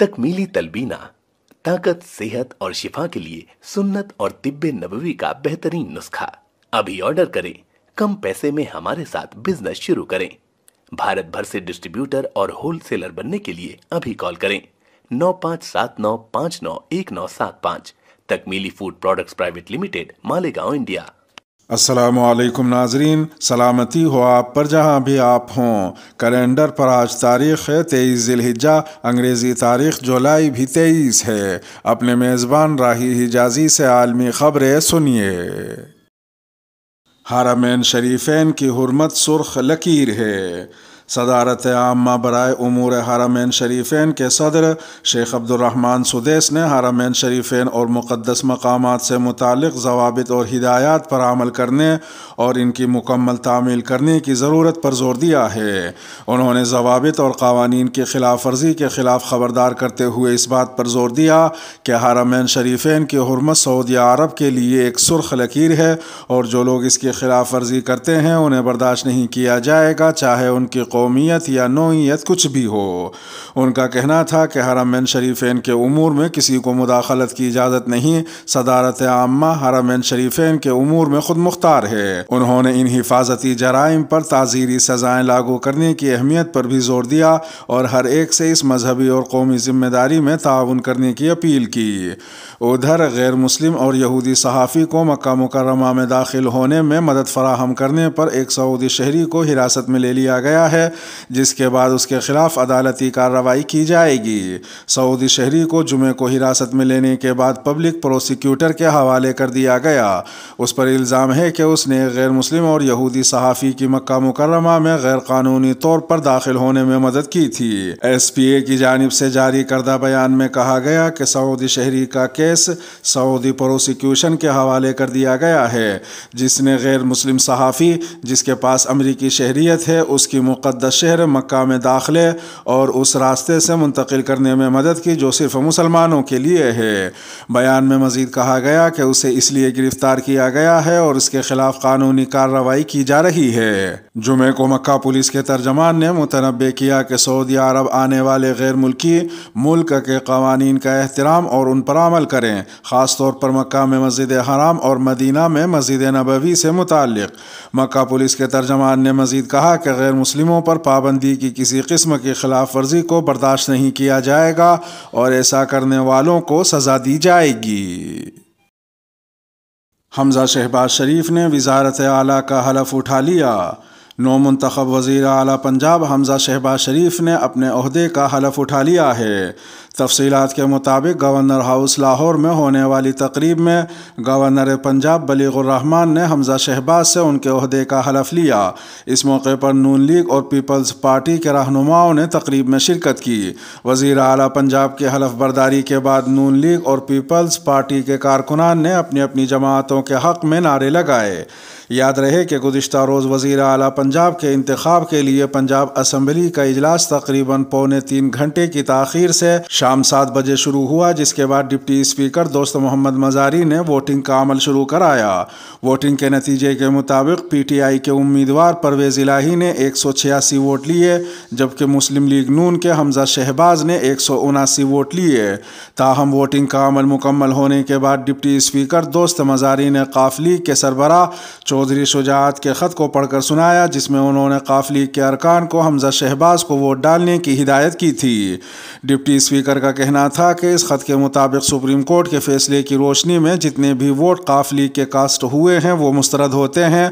तकमीली तलबीना ताकत सेहत और शिफा के लिए सुन्नत और तिब्बे नबवी का बेहतरीन नुस्खा अभी ऑर्डर करें कम पैसे में हमारे साथ बिजनेस शुरू करें भारत भर से डिस्ट्रीब्यूटर और होलसेलर बनने के लिए अभी कॉल करें नौ पाँच सात नौ पाँच नौ एक नौ सात पाँच Takmili food products private limited Malegaon India Aslam Nazreen सलामती हो आप पर जहाँ भी आप हों कैलेंडर पर आज तारीख़ है तेईस ज़िलहिजा अंग्रेज़ी तारीख़ जुलाई भी तेईस है अपने मेज़बान राही हिजाजी से आलमी ख़बरें सुनिए हारामैन शरीफ़ैन की हरमत सुर्ख लकीर है सदारत आमा बरए उमूर हराम शरीफ़ैन के सदर शेख अब्दुलरहमान सुदेस ने हराम शरीफ़ैन और मुक़दस मकाम से मुतक़ जवाबित और हदायात पर अमल करने और इनकी मुकम्मल तामील करने की ज़रूरत पर जोर दिया है उन्होंने जवाबित और कवानीन की खिलाफ वर्जी के ख़िलाफ़ ख़बरदार करते हुए इस बात पर जोर दिया कि हराम शरीफ़ैन की हरमत सऊदी अरब के लिए एक सुर्ख लकीर है और जो लोग इसकी खिलाफ वर्जी करते हैं उन्हें बर्दाश्त नहीं किया जाएगा चाहे उनकी कौमियत या नोयत कुछ भी हो उनका कहना था कि हरामैन शरीफेन के उमूर में किसी को मुदाखलत की इजाज़त नहीं सदारत आमा हरामैन शरीफेन के उमूर में खुद मुख्तार है उन्होंने इन हिफाजती जराइम पर ताज़ीरी सज़ाएँ लागू करने की अहमियत पर भी जोर दिया और हर एक से इस मजहबी और कौमी ज़िम्मेदारी में ताउन करने की अपील की उधर गैर मुस्लिम और यहूदी सहाफ़ी को मक्का मुकरमा में दाखिल होने में मदद फराहम करने पर एक सऊदी शहरी को हिरासत में ले लिया गया है जिसके बाद उसके खिलाफ अदालती कार्रवाई की जाएगी सऊदी शहरी को जुमे को हिरासत में लेने के बाद पब्लिक प्रोसिक्यूटर के हवाले कर दिया गया उस पर इल्ज़ाम है कि उसने गैर मुस्लिम और यहूदी सहाफ़ी की मक्का मुकरमा में गैर कानूनी तौर पर दाखिल होने में मदद की थी एस पी ए की जानब से जारी करदा बयान में कहा गया कि सऊदी शहरी का केस सऊदी प्रोसिक्यूशन के हवाले कर दिया गया है जिसने गैर मुस्लिम सहाफ़ी जिसके पास अमरीकी शहरीत है उसकी मुकदम दशहर मक्का में दाखिले और उस रास्ते से मुंतकिल करने में मदद की जो सिर्फ मुसलमानों के लिए है बयान में मजीद कहा गया कि उसे इसलिए गिरफ्तार किया गया है और इसके खिलाफ कानूनी कार्रवाई की जा रही है जुमे को मक्का पुलिस के तर्जमान ने मुतनबे किया कि सऊदी अरब आने वाले गैर मुल्की मुल्क के कवानीन का एहतराम और उन पर अमल करें ख़ास तौर पर मक्का में मस्जिद हराम और मदीना में मस्जिद नबवी से मुतक़ मक्का पुलिस के तर्जमान ने मजीद कहा कि गैर मुस्लिमों पर पाबंदी की किसी किस्म की खिलाफ वर्जी को बर्दाश्त नहीं किया जाएगा और ऐसा करने वालों को सज़ा दी जाएगी हमजा शहबाज शरीफ ने वजारत आला का हलफ उठा लिया नौ मंतखब वज़ी अला पंजाब हमजा शहबाज शरीफ ने अपने अहदे का हलफ उठा लिया है तफसीत के मुताबिक गवर्नर हाउस लाहौर में होने वाली तकरीब में गवर्नर पंजाब बलीगुररहमान ने हमजा शहबाज से उनके अहदे का हलफ लिया इस मौके पर नून लीग और पीपल्स पार्टी के रहनुमाओं ने तकरीब में शिरकत की वजीर अला पंजाब के हलफ बरदारी के बाद नून लीग और पीपल्स पार्टी के कारकुनान ने अपनी अपनी जमातों के हक़ में नारे लगाए याद रहे कि गुज्त रोज़ वज़ी अला पंजाब के इंतबाब के लिए पंजाब असम्बली का इजलास तकरीबन पौने तीन घंटे की तखिर से शाम सात बजे शुरू हुआ जिसके बाद डिप्टी स्पीकर दोस्त मोहम्मद मजारी ने वोटिंग का अमल शुरू कराया वोटिंग के नतीजे के मुताबिक पी टी आई के उम्मीदवार परवेज इलाही ने एक सौ छियासी वोट लिए जबकि मुस्लिम लीग नून के हमजा शहबाज ने एक सौ उनासी वोट लिए ताहम वोटिंग का अमल मुकम्मल होने के बाद डिप्टी स्पीकर दोस्त मजारी ने काफली के सरबरा चौधरी शुजात के ख़त को पढ़कर सुनाया जिसमें उन्होंने काफली के अरकान को हमजा शहबाज को वोट डालने की हिदायत की थी डिप्टी स्पीकर का कहना था कि इस ख़त के मुताबिक सुप्रीम कोर्ट के फैसले की रोशनी में जितने भी वोट काफली के कास्ट हुए हैं वो मुस्तरद होते हैं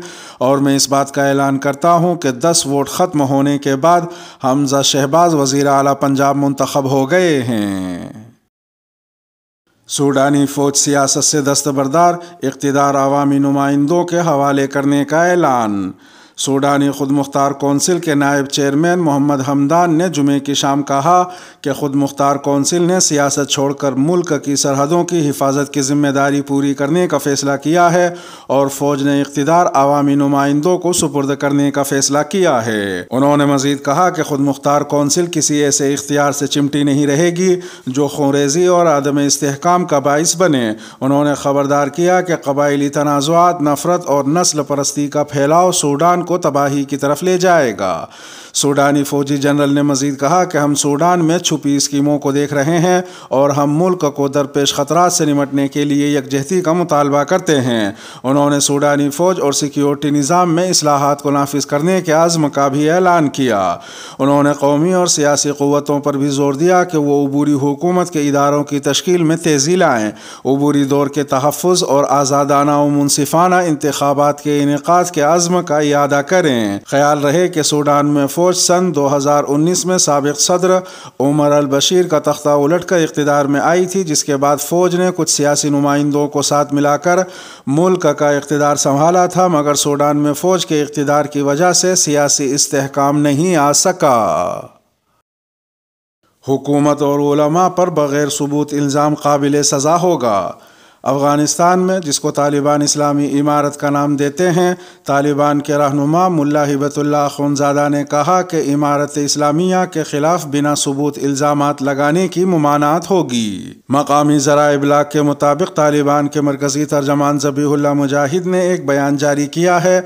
और मैं इस बात का ऐलान करता हूँ कि दस वोट ख़त्म होने के बाद हमजा शहबाज वज़ी अली पंजाब मंतखब हो गए हैं सूडानी फौज सियासत से दस्तबरदार इकतदार अवामी नुमाइंदों के हवाले करने का ऐलान सूडानी खुद मुख्तार कौंसिल के नायब चेयरमैन मोहम्मद हमदान ने जुमे की शाम कहा कि खुद मुख्तार कौंसिल ने सियासत छोड़कर मुल्क की सरहदों की हिफाजत की जिम्मेदारी पूरी करने का फ़ैसला किया है और फ़ौज ने इकतदार आवामी नुमाइंदों को सुपुर्द करने का फ़ैसला किया है उन्होंने मजीद कहा कि खुद मुख्तार कौंसिल किसी ऐसे इख्तियार से चिमटी नहीं रहेगी जो खुरेजी और आदम इसकाम का बायस बने उन्होंने खबरदार किया कि कबायली तनाज़ात नफ़रत और नस्ल परस्ती का फैलाव सूडान को तबाही की तरफ ले जाएगा सूडानी फौजी जनरल ने मजीद कहा कि हम सूडान में छुपी स्कीमों को देख रहे हैं और हम मुल्क को दरपेश खतरा से निपटने के लिए यकजहती का मुतालबा करते हैं उन्होंने सूडानी फौज और सिक्योरिटी निज़ाम में असलाहत को नाफिज करने के आज़म का भी ऐलान किया उन्होंने कौमी और सियासी क़वतों पर भी जोर दिया कि वो अबूरी हुकूमत के इदारों की तश्ील में तेज़ी लाएँ अबूरी दौर के तहफ़ और आज़ादाना व मुनसिफाना इंतबात के इनका के आज़म का अदा करें ख्याल रहे कि सूडान में फौज फौज सन 2019 में सबक सदर उमर अल बशीर का तख्ता उलट कर इकतदार में आई थी जिसके बाद फ़ौज ने कुछ सियासी नुमाइंदों को साथ मिलाकर मुल्क का इकतदार संभाला था मगर सूडान में फ़ौज के इकतदार की वजह से सियासी इस्तेकाम नहीं आ सका हुकूमत और उलमा पर बग़ैर सबूत इल्ज़ाम काबिल सज़ा होगा अफ़गानिस्तान में जिसको तालिबान इस्लामी इमारत का नाम देते हैं तालिबान के रहनुमा मुल्ला हिबतुल्ला खुनजादा ने कहा कि इमारत इस्लामिया के ख़िलाफ़ बिना सबूत इल्ज़ाम लगाने की ममानात होगी मकामी ज़रा इबलाग के मुताबिक तालिबान के मरकज़ी तर्जमान जबीहुल्ला मुजाहिद ने एक बयान जारी किया है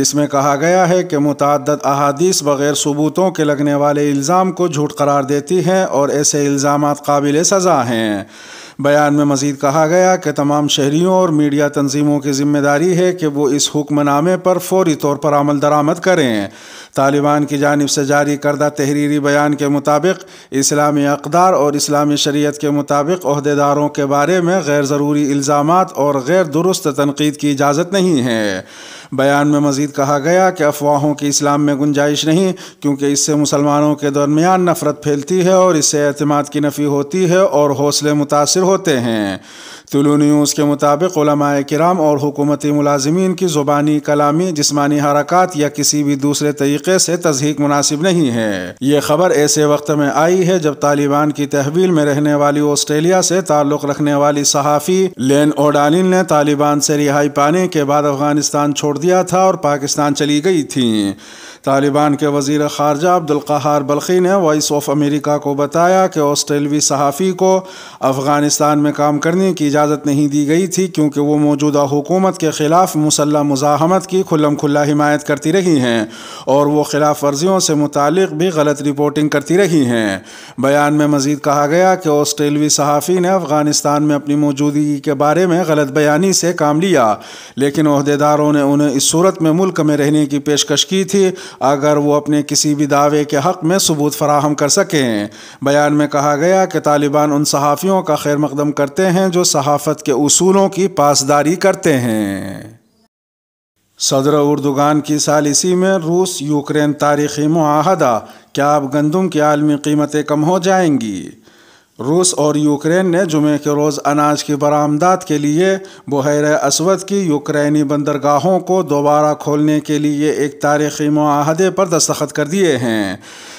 जिसमें कहा गया है कि मुतद अहादीस बग़ैर सबूतों के लगने वाले इल्ज़ाम को झूठ करार देती हैं और ऐसे इल्ज़ाम काबिल सज़ा हैं बयान में मजीद कहा गया कि तमाम शहरीों और मीडिया तंजीमों की जिम्मेदारी है कि वो इस हुक्मनामे पर फौरी तौर पर अमल दरामद करें तालिबान की जानब से जारी करदा तहरीरी बयान के मुताबिक इस्लामी अकदार और इस्लामी शरीत के मुताबिक अहदेदारों के बारे में गैर ज़रूरी इल्ज़ाम और गैर दुरुस्त तनकीद की इजाज़त नहीं है बयान में मजीद कहा गया कि अफवाहों की इस्लाम में गुंजाइश नहीं क्योंकि इससे मुसलमानों के दरमियान नफरत फैलती है और इससे अतमाद की नफ़ी होती है और हौसले मुतासर होते हैं तुलू न्यूज़ के मुताबिक कराम और हुकूमती मुलाजमीन की ज़ुबानी कलामी जिसमानी हरकत या किसी भी दूसरे तरीके से तजहीक मुनासिब नहीं है ये खबर ऐसे वक्त में आई है जब तालिबान की तहवील में रहने वाली ऑस्ट्रेलिया से ताल्लुक़ रखने वाली सहाफ़ी लेन ओडानिन ने तालिबान से रिहाई पाने के बाद अफगानिस्तान छोड़ दिया था और पाकिस्तान चली गई थी तालिबान के वजीर खारजा अब्दुल्कहार बल्खी ने वॉइस ऑफ अमेरिका को बताया कि ऑस्ट्रेलवी सहाफ़ी को अफ़गानिस्तान में काम करने की इजाज़त नहीं दी गई थी क्योंकि वो मौजूदा हुकूमत के ख़िलाफ़ मुसल्ह मुजाहमत की खुल्लम खुल्ला हिमायत करती रही हैं और वो खिलाफ वर्जियों से मुतक भी गलत रिपोर्टिंग करती रही हैं बयान में मज़ीद कहा गया कि ऑस्ट्रेलवी सहाफ़ी ने अफ़गानिस्तान में अपनी मौजूदगी के बारे में गलत बयानी से काम लिया लेकिन अहदेदारों ने उन्हें इस सूरत में मुल्क में रहने की पेशकश की थी अगर वो अपने किसी भी दावे के हक़ में सबूत फराहम कर सकें बयान में कहा गया कि तालिबान उन सहाफ़ियों का खैर मकदम करते हैं जो सहाफ़त के असूलों की पासदारी करते हैं सदर उर्दुगान की सालिसी में रूस यूक्रेन तारीखी माहदा क्या अब गंदम की आलमी कीमतें कम हो जाएंगी रूस और यूक्रेन ने जुमे के रोज़ अनाज की बरामदात के लिए बहर असवद की यूक्रेनी बंदरगाहों को दोबारा खोलने के लिए एक तारीखी माहदे पर दस्तखत कर दिए हैं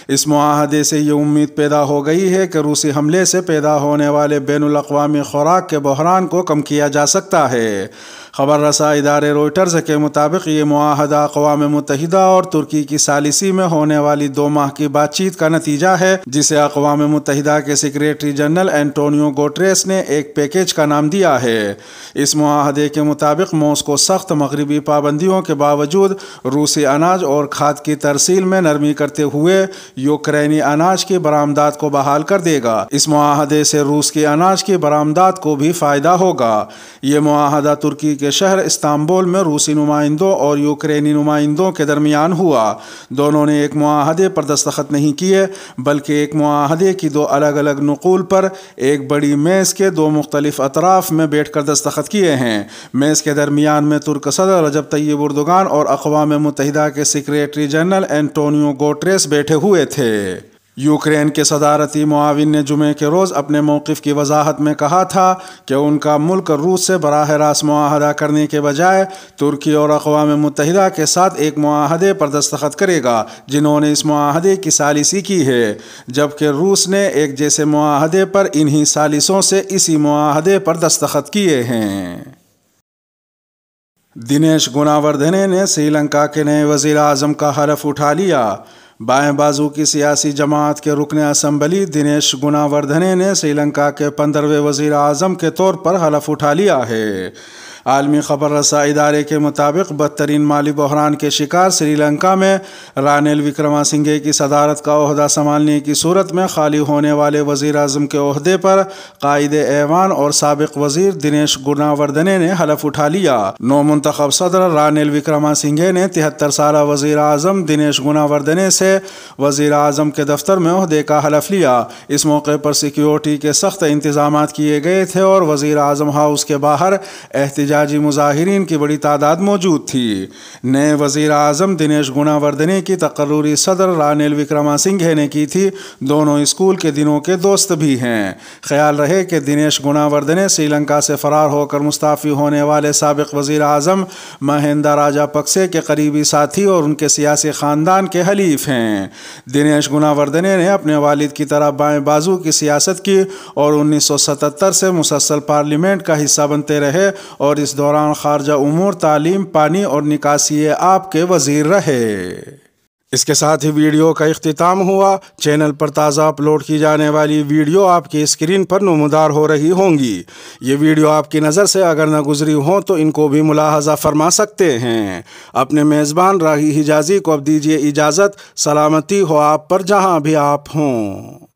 इस माहदे से ये उम्मीद पैदा हो गई है कि रूसी हमले से पैदा होने वाले बैन अवी खुराक के बहरान को कम किया जा सकता है खबर रसा इदारे रोइटर्स के मुताबिक ये माहदा अवा मुतहदा और तुर्की की सालिसी में होने वाली दो माह की बातचीत का नतीजा है जिसे अकवा मुतहदा के सेक्रेटरी जनरल एंटोनियो गोटरेस ने एक पैकेज का नाम दिया है इस माहदे के मुताबिक मॉस्को सख्त मगरबी पाबंदियों के बावजूद रूसी अनाज और खाद की तरसील में नरमी करते हुए यूक्रेनी अनाज के बरामदात को बहाल कर देगा इस माहदे से रूस के अनाज के बरामदात को भी फ़ायदा होगा ये माहदा तुर्की के शहर इस्तांबुल में रूसी नुमाइंदों और यूक्रेनी नुमाइंदों के दरमियान हुआ दोनों ने एक माहदे पर दस्तखत नहीं किए बल्कि एक माहदे की दो अलग अलग नकूल पर एक बड़ी मेज़ के दो मुख्तलिफ अतराफ़ में बैठ कर दस्तखत किए हैं मेज़ के दरमियान में तुर्क सदर रजब तैयब उर्दगान और अकवा मुतहदा के सेक्रेटरी जनरल एंटोनियो गोट्रेस बैठे हुए हुए थे यूक्रेन के सदारती मुआविन ने जुमे के रोज़ अपने मौक़ की वजाहत में कहा था कि उनका मुल्क रूस से बरह रास्त माहदा करने के बजाय तुर्की और अकवा मुतहदा के साथ एक माहदे पर दस्तखत करेगा जिन्होंने इस माहदे की सालिसी की है जबकि रूस ने एक जैसे माहदे पर इन्हीं सालिसों से इसी माहदे पर दस्तखत किए हैं दिनेश गुनावर्धने ने श्रीलंका के नए वज़ी अजम का हलफ उठा लिया बाएं बाजू की सियासी जमात के रुकन असम्बली दिनेश गुनावर्धने ने श्रीलंका के पंद्रहवें वजीर आजम के तौर पर हलफ उठा लिया है आलमी खबर रसा इदारे के मुताबिक बदतरीन माली बहरान के शिकार श्रीलंका में रानिल विक्रमा सिंघे की सदारत का अहदा संभालने की सूरत में खाली होने वाले वजीर अजम के अहदे पर कायद ऐवान और सबक वजीर दिनेश गुनावर्धने ने हलफ उठा लिया नौ मंतखब सदर रानिल विक्रमा सिंघे ने तिहत्तर साल वजीर अजम दिनेश गुनावर्धने से वजीर अजम के दफ्तर में अहदे का हलफ लिया इस मौके पर सिक्योरिटी के सख्त इंतजाम किए गए थे और वजीर अजम हाउस के बाहर एहतजा एहतजाजी मुजाहरीन की बड़ी तादाद मौजूद थी नए वजीर अजम दिनेश गुणावर्धने की तकर्री सदर रानिल विक्रमा सिंह ने की थी दोनों स्कूल के दिनों के दोस्त भी हैं ख्याल रहे कि दिनेश गुणावर्धने श्रीलंका से फरार होकर मुस्ताफ़ी होने वाले सबक वजीर अजम महेंद्र राजा पक्से के करीबी साथी और उनके सियासी ख़ानदान के हलीफ हैं दिनेश गुणावर्धने ने अपने वालिद की तरह बाएँ बाजू की सियासत की और उन्नीस सौ सतहत्तर से मुसलसल पार्लियामेंट का हिस्सा बनते रहे और इस दौरान खारजा उमूर तालीम पानी और निकासी आपके वजीर रहे इसके साथ ही वीडियो का अख्ताम हुआ चैनल पर ताज़ा अपलोड की जाने वाली वीडियो आपकी स्क्रीन पर नमदार हो रही होंगी ये वीडियो आपकी नज़र से अगर ना गुजरी हो तो इनको भी मुलाहजा फरमा सकते हैं अपने मेज़बान राही हिजाजी को अब दीजिए इजाज़त सलामती हो आप पर जहाँ भी आप हों